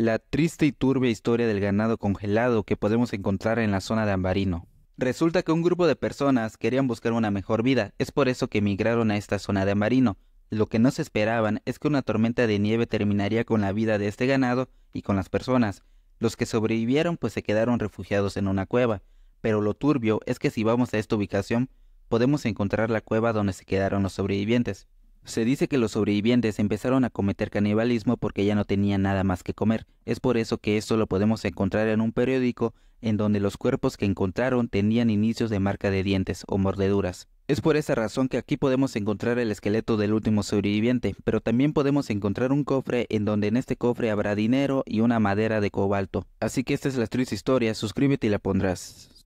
la triste y turbia historia del ganado congelado que podemos encontrar en la zona de Ambarino. Resulta que un grupo de personas querían buscar una mejor vida, es por eso que emigraron a esta zona de Ambarino. Lo que no se esperaban es que una tormenta de nieve terminaría con la vida de este ganado y con las personas. Los que sobrevivieron pues se quedaron refugiados en una cueva, pero lo turbio es que si vamos a esta ubicación podemos encontrar la cueva donde se quedaron los sobrevivientes. Se dice que los sobrevivientes empezaron a cometer canibalismo porque ya no tenían nada más que comer. Es por eso que esto lo podemos encontrar en un periódico en donde los cuerpos que encontraron tenían inicios de marca de dientes o mordeduras. Es por esa razón que aquí podemos encontrar el esqueleto del último sobreviviente, pero también podemos encontrar un cofre en donde en este cofre habrá dinero y una madera de cobalto. Así que esta es la triste historia, suscríbete y la pondrás.